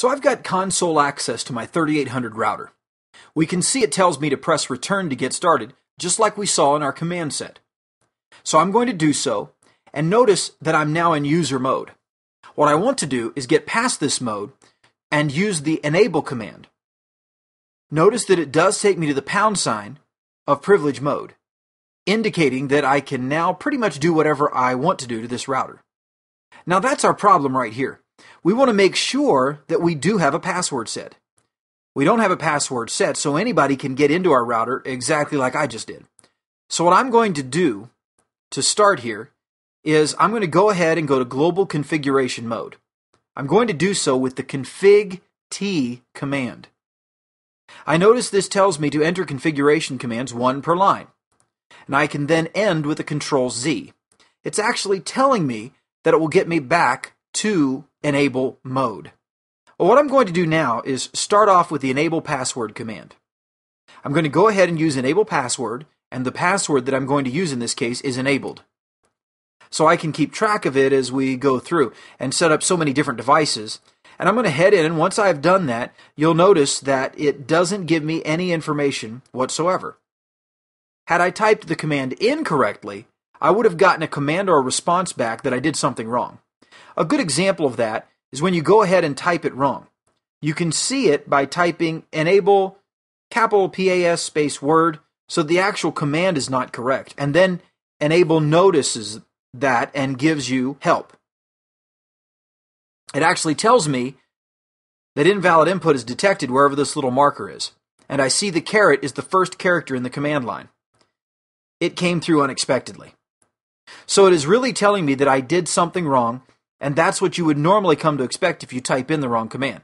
So I've got console access to my 3800 router. We can see it tells me to press return to get started, just like we saw in our command set. So I'm going to do so, and notice that I'm now in user mode. What I want to do is get past this mode and use the enable command. Notice that it does take me to the pound sign of privilege mode, indicating that I can now pretty much do whatever I want to do to this router. Now that's our problem right here we want to make sure that we do have a password set. We don't have a password set, so anybody can get into our router exactly like I just did. So what I'm going to do to start here is I'm going to go ahead and go to global configuration mode. I'm going to do so with the config t command. I notice this tells me to enter configuration commands one per line. And I can then end with a control Z. It's actually telling me that it will get me back to enable mode. Well, what I'm going to do now is start off with the enable password command. I'm going to go ahead and use enable password, and the password that I'm going to use in this case is enabled. So I can keep track of it as we go through and set up so many different devices. And I'm going to head in, and once I've done that, you'll notice that it doesn't give me any information whatsoever. Had I typed the command incorrectly, I would have gotten a command or a response back that I did something wrong. A good example of that is when you go ahead and type it wrong. You can see it by typing enable capital PAS space word, so the actual command is not correct. And then enable notices that and gives you help. It actually tells me that invalid input is detected wherever this little marker is, and I see the caret is the first character in the command line. It came through unexpectedly. So it is really telling me that I did something wrong and that's what you would normally come to expect if you type in the wrong command.